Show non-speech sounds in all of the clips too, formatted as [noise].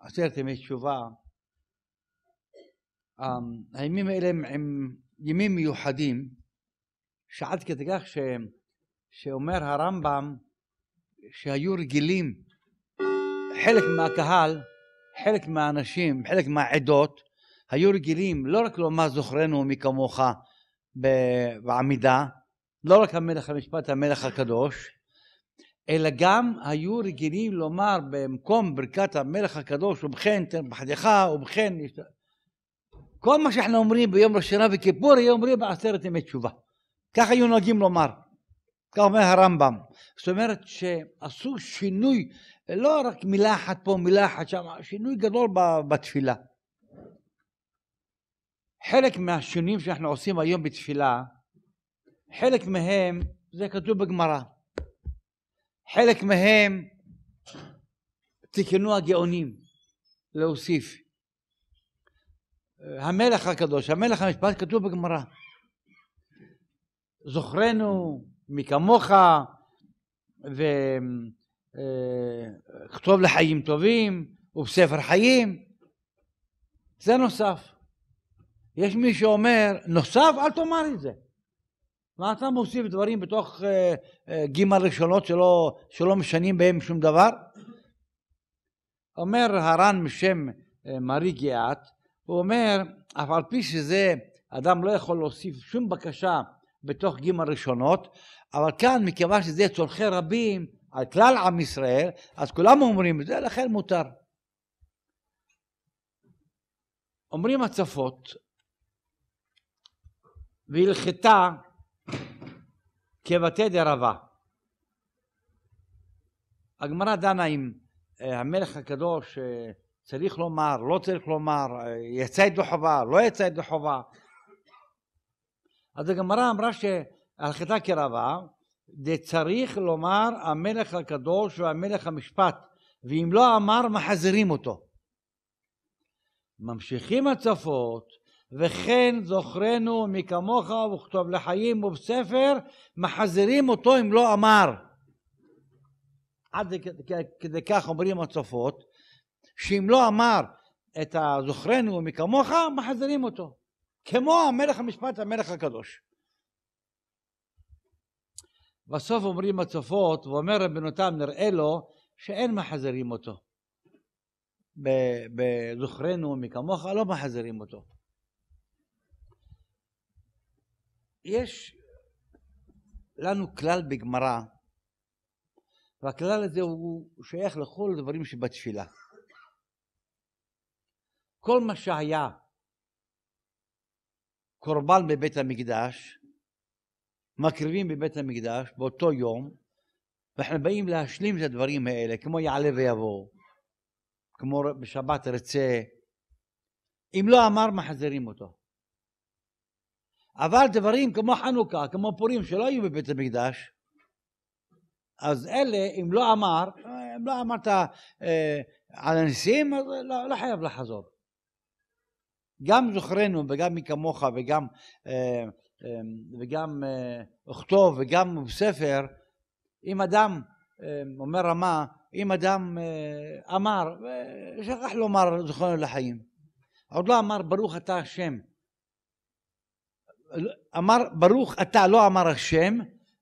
עשרת ימי תשובה, אמ, הימים האלה הם ימים מיוחדים שעד כדי כך ש, שאומר הרמב"ם שהיו רגילים חלק מהקהל, חלק מהאנשים, חלק מהעדות היו רגילים לא רק לומר זוכרנו מי כמוך בעמידה, לא רק המלך המשפט המלך הקדוש, אלא גם היו רגילים לומר במקום ברכת המלך הקדוש ובכן תן פחדך ובכן כל מה שאנחנו אומרים ביום ראשונה וכיפור היו אומרים בעשרת ימי תשובה ככה היו נוהגים לומר כך אומר הרמב"ם זאת אומרת שעשו שינוי לא רק מילה אחת פה מילה אחת שם שינוי גדול בתפילה חלק מהשינויים שאנחנו עושים היום בתפילה חלק מהם זה כתוב בגמרא חלק מהם תיקנו הגאונים להוסיף. אה, המלך הקדוש, המלך המשפט כתוב בגמרא. זוכרנו מי כמוך וכתוב אה, לחיים טובים ובספר חיים. זה נוסף. יש מי שאומר, נוסף, אל תאמר את זה. מה אתה מוסיף דברים בתוך אה, אה, ג' ראשונות שלא, שלא משנים בהם שום דבר. אומר הר"ן משם אה, מרי מארי גיאת, הוא אומר, אף על פי שזה, אדם לא יכול להוסיף שום בקשה בתוך ג' ראשונות, אבל כאן, מכיוון שזה צורכי רבים על כלל עם ישראל, אז כולם אומרים את זה, לכן מותר. אומרים הצפות, והלכתה כבתי דרבה. הגמרא דנה אם אה, המלך הקדוש אה, צריך לומר, לא צריך לומר, אה, יצא ידו חובה, לא יצא ידו חובה. אז הגמרא אמרה שהלכתה כרבה, צריך לומר המלך הקדוש והמלך המשפט, ואם לא אמר מחזירים אותו. ממשיכים הצפות וכן זוכרנו מכמוך וכתוב לחיים ובספר מחזירים אותו אם לא אמר עד כדי כך אומרים הצופות שאם לא אמר את הזוכרנו מכמוך מחזירים אותו כמו המלך המשפט המלך הקדוש בסוף אומרים הצופות ואומר רבנו נראה לו שאין מחזירים אותו בזוכרנו מכמוך לא מחזירים אותו יש לנו כלל בגמרא, והכלל הזה הוא שייך לכל הדברים שבתפילה. כל מה שהיה קורבן בבית המקדש, מקריבים בבית המקדש באותו יום, ואנחנו באים להשלים את הדברים האלה, כמו יעלה ויבוא, כמו בשבת רצה. אם לא אמר, מחזירים אותו. אבל דברים כמו חנוכה, כמו פורים, שלא היו בבית המקדש, אז אלה, אם לא אמר, אם לא אמרת אה, על הניסים, אז לא, לא חייב לחזור. גם זוכרנו וגם מי כמוך וגם, אה, אה, וגם אה, וגם בספר, אם אדם, אה, אומר רמה, אם אדם אה, אמר, אה, שכח לומר זוכרנו לחיים. עוד לא אמר ברוך אתה השם, אמר ברוך אתה לא אמר השם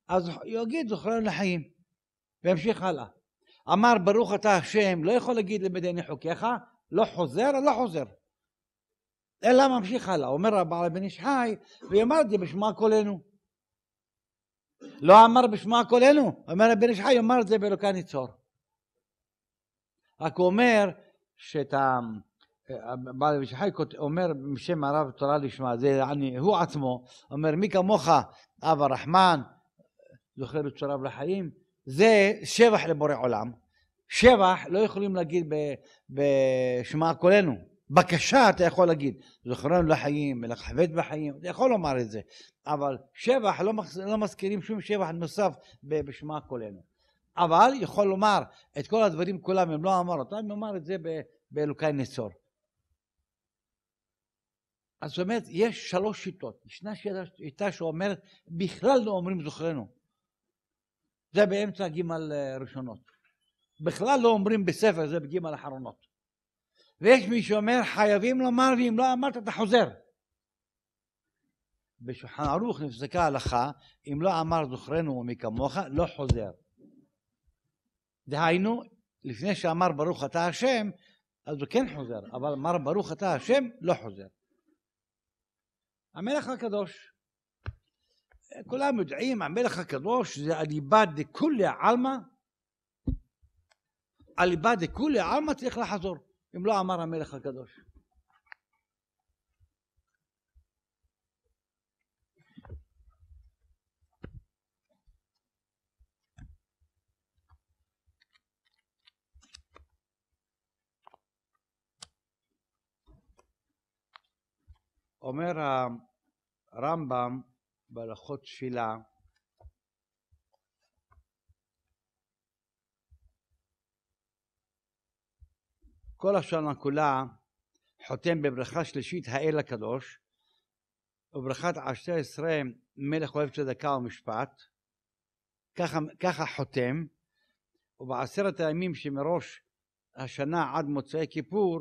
אז יגיד זוכרנו לחיים וימשיך הלאה אמר ברוך אתה השם לא יכול להגיד למדיני חוקיך לא חוזר לא חוזר אלא ממשיך הלאה אומר הבעל בן איש חי ויאמר את זה בשמוע קולנו לא אמר בשמוע קולנו אומר הבן איש חי יאמר את זה באלוקי הניצור רק הוא אומר שאת בעל ירושלים אומר בשם הרב תורה לשמה, זה אני, הוא עצמו, אומר מי כמוך אב הרחמן, זוכר את שוריו לחיים, זה שבח לבורא עולם. שבח לא יכולים להגיד בשמע קולנו. בקשה אתה יכול להגיד, זוכרנו לחיים, מלכבד בחיים, אתה יכול לומר את זה, אבל שבח, לא, לא מזכירים שום שבח נוסף בשמע קולנו. אבל יכול לומר את כל הדברים כולם, אם לא אמר אותם, יאמר את זה באלוקי נצור. אז זאת אומרת, יש שלוש שיטות. ישנה שיטה שאומרת, בכלל לא אומרים זוכרנו. זה באמצע הגימל אה, ראשונות. בכלל לא אומרים בספר, זה בגימל אחרונות. ויש מי שאומר, חייבים לומר, ואם לא אמרת, אתה חוזר. בשולחן ערוך נפסקה הלכה, אם לא אמר זוכרנו ומי כמוך, לא חוזר. דהיינו, לפני שאמר ברוך אתה השם, אז הוא כן חוזר, אבל אמר ברוך אתה השם, לא חוזר. המלך הקדוש. כולם יודעים, המלך הקדוש זה אליבא דכולי עלמא. אליבא דכולי עלמא צריך לחזור, אם לא אמר המלך הקדוש. אומר הרמב"ם בהלכות תפילה כל השנה כולה חותם בברכה שלישית האל הקדוש וברכת עשתי עשרה מלך אוהב צדקה ומשפט ככה, ככה חותם ובעשרת הימים שמראש השנה עד מוצאי כיפור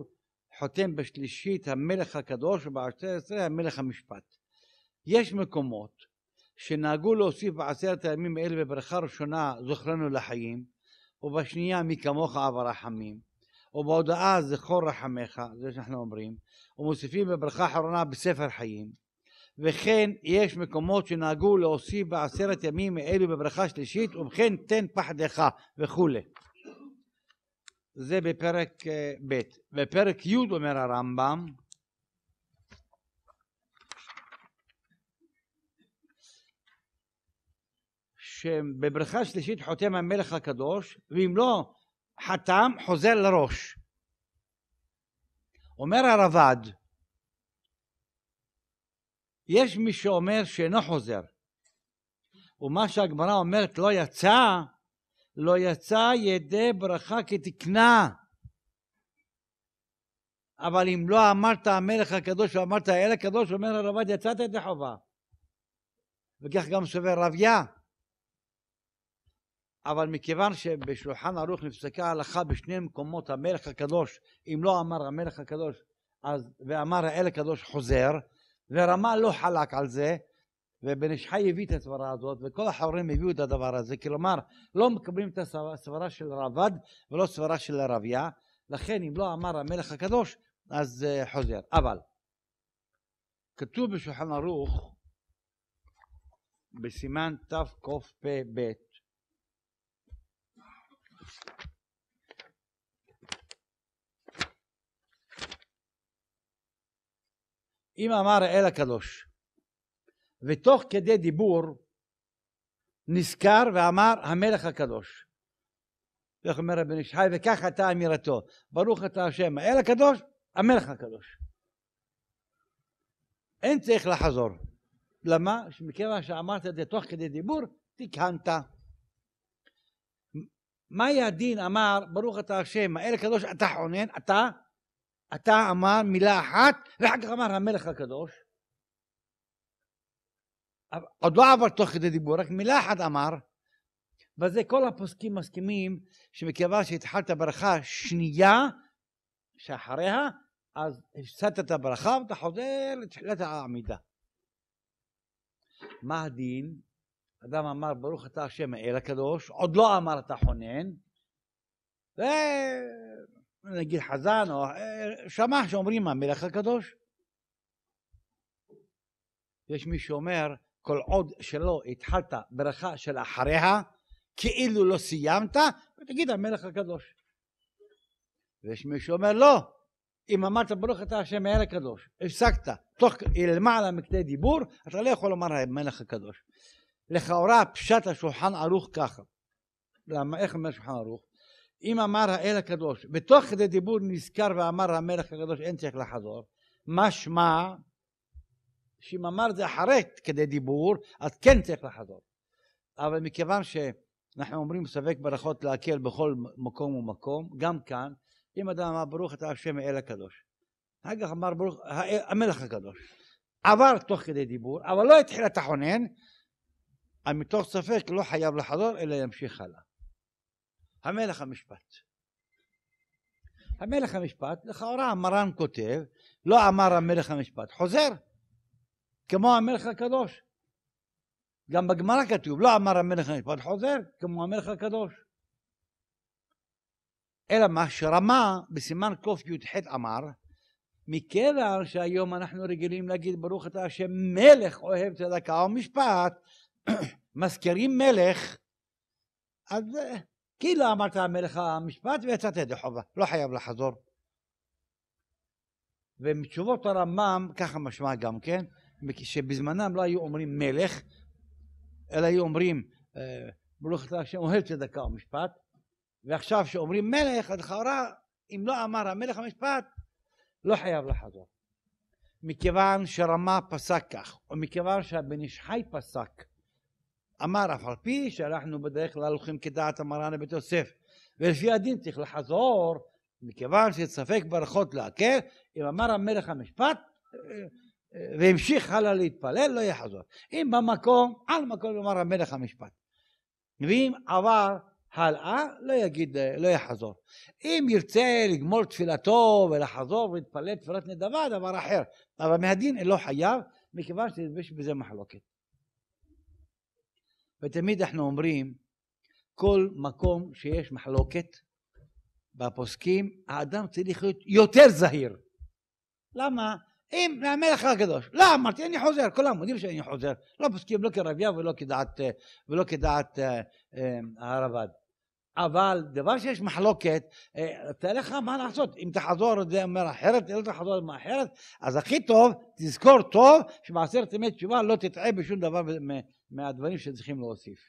חותם בשלישית המלך הקדוש ובעשתה עשרה המלך המשפט יש מקומות שנהגו להוסיף בעשרת הימים האלה בברכה ראשונה זוכרנו לחיים, ובשנייה מי כמוך אב הרחמים ובהודעה זכור רחמך, זה שאנחנו אומרים, ומוסיפים בברכה האחרונה בספר חיים. וכן יש מקומות שנהגו להוסיף בעשרת ימים האלו בברכה שלישית, ובכן תן פחדך וכולי. זה בפרק אה, ב'. בפרק י' אומר הרמב"ם שבברכה שלישית חותם המלך הקדוש, ואם לא חתם, חוזר לראש. אומר הרב"ד, יש מי שאומר שאינו חוזר, ומה שהגמרא אומרת לא יצא, לא יצא ידי ברכה כתקנה. אבל אם לא אמרת המלך הקדוש ואמרת האל הקדוש, אומר הרב"ד יצאת ידי חובה. וכך גם סובר רב אבל מכיוון שבשולחן ערוך נפסקה ההלכה בשני מקומות המלך הקדוש, אם לא אמר המלך הקדוש אז, ואמר האל הקדוש חוזר, ורמה לא חלק על זה, ובן ישחי הביא את הסברה הזאת, וכל החברים הביאו את הדבר הזה, כלומר לא מקבלים את הסברה של רבד ולא סברה של הרבייה, לכן אם לא אמר המלך הקדוש אז אה, חוזר. אבל כתוב בשולחן ערוך בסימן תקפ"ב אם אמר האל הקדוש, ותוך כדי דיבור נזכר ואמר המלך הקדוש. איך אומר רבי נשחי, וכך הייתה אמירתו, ברוך אתה השם, האל הקדוש, המלך הקדוש. אין צריך לחזור. למה? מכיוון שאמרת את זה תוך כדי דיבור, תיקנת. מאי הדין אמר ברוך אתה השם האל הקדוש אתה חונן אתה אתה אמר מילה אחת ואחר כך אמר המלך הקדוש עוד לא עבר תוך כדי דיבור רק מילה אחת אמר בזה כל הפוסקים מסכימים שמכיוון שהתחלת ברכה שנייה שאחריה אז הפסדת את הברכה ואתה חוזר לתחילת העמידה מה הדין? אדם אמר ברוך אתה השם האל הקדוש, עוד לא אמר אתה חונן, ונגיד חזן, או אה, שמע שאומרים המלך הקדוש. יש מי שאומר כל עוד שלא התחלת ברכה של אחריה, כאילו לא סיימת, ותגיד המלך הקדוש. ויש מי שאומר לא, אם אמרת ברוך אתה השם האל הקדוש, הפסקת, תוך למעלה מקטעי דיבור, אתה לא יכול לומר המלך הקדוש. לכאורה פשט השולחן ערוך ככה. למה, איך אומר שולחן ערוך? אם אמר האל הקדוש, בתוך כדי דיבור נזכר ואמר המלך הקדוש אין צריך לחזור, משמע שאם אמר זה אחרי כדי דיבור, אז כן צריך לחזור. אבל מכיוון שאנחנו אומרים ספק ברכות להקל בכל מקום ומקום, גם כאן, אם אדם אמר ברוך אתה השם האל הקדוש, אגב אמר ברוך המלך הקדוש, עבר תוך כדי דיבור, אבל לא התחיל התחונן, מתוך ספק לא חייב לחזור אלא ימשיך הלאה. המלך המשפט. המלך המשפט, לכאורה המרן כותב, לא אמר המלך המשפט, חוזר, כמו המלך הקדוש. גם בגמרא כתוב, לא אמר המלך המשפט, חוזר, כמו המלך הקדוש. אלא מה שרמה בסימן קי"ח אמר, מכיוון שהיום אנחנו רגילים להגיד ברוך אתה השם מלך אוהב צדקה ומשפט, [coughs] מזכירים מלך, אז כאילו אמרת המלך המשפט ויצאת ידי חובה, לא חייב לחזור. ומתשובות הרמב"ם, ככה משמע גם כן, שבזמנם לא היו אומרים מלך, אלא היו אומרים אה, ברוך אתה השם אוהב צדקה ומשפט, ועכשיו שאומרים מלך, אז לכאורה אם לא אמר המלך המשפט, לא חייב לחזור. מכיוון שרמה פסק כך, ומכיוון שהבן איש חי פסק, אמר אף על פי שאנחנו בדרך כלל הולכים כדעת המרן לבית יוסף ולפי הדין צריך לחזור מכיוון שספק ברכות להקל אם אמר המלך המשפט והמשיך הלאה להתפלל לא יחזור אם במקום על מקום יאמר המלך המשפט ואם עבר הלאה לא יגיד לא יחזור אם ירצה לגמול תפילתו ולחזור ולהתפלל תפילת נדבה דבר אחר אבל מהדין לא חייב מכיוון שיש בזה מחלוקת ותמיד אנחנו אומרים, כל מקום שיש מחלוקת בפוסקים, האדם צריך להיות יותר זהיר. למה? אם מהמלך הקדוש. לא, אמרתי, אני חוזר, כולם יודעים שאני חוזר. לא פוסקים לא כרבייה ולא כדעת, אה, ולא כדעת אה, אה, הרב"ד. אבל דבר שיש מחלוקת, אה, תאר לך מה לעשות. אם תחזור את זה אומר אחרת, אם לא תחזור מה אחרת, אז הכי טוב, תזכור טוב, שבעשרת ימי תשובה לא תטעה בשום דבר מהדברים שצריכים להוסיף.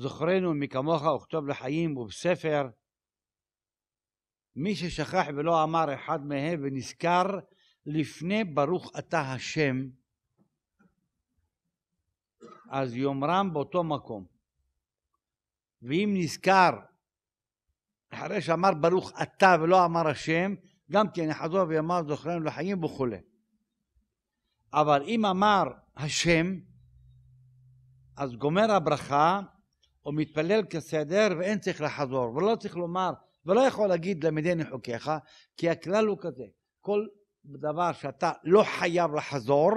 זוכרנו מכמוך וכתוב לחיים ובספר. מי ששכח ולא אמר אחד מהם ונזכר לפני ברוך אתה השם, אז יאמרם באותו מקום. ואם נזכר אחרי שאמר ברוך אתה ולא אמר השם, גם כן יחזור ויאמר זוכרנו לחיים וכולי. אבל אם אמר השם, אז גומר הברכה הוא מתפלל כסדר ואין צריך לחזור, ולא צריך לומר, ולא יכול להגיד למדיני חוקיך, כי הכלל הוא כזה, כל דבר שאתה לא חייב לחזור,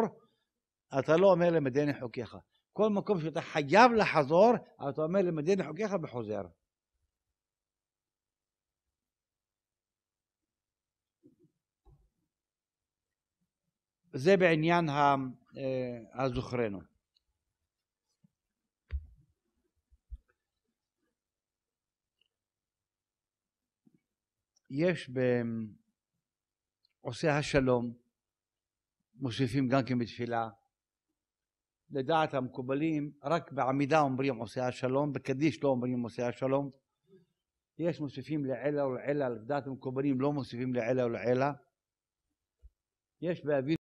אתה לא אומר למדיני חוקיך. כל מקום שאתה חייב לחזור, אתה אומר למדיני חוקיך וחוזר. זה בעניין אה, הזוכרנו. יש בעושה השלום, מוסיפים גם כן בתפילה. לדעת המקובלים, רק בעמידה אומרים עושה השלום, בקדיש לא אומרים עושה השלום. יש מוסיפים לעילא ולעילא, לדעת המקובלים לא מוסיפים לעילא ולעילא. יש באבינו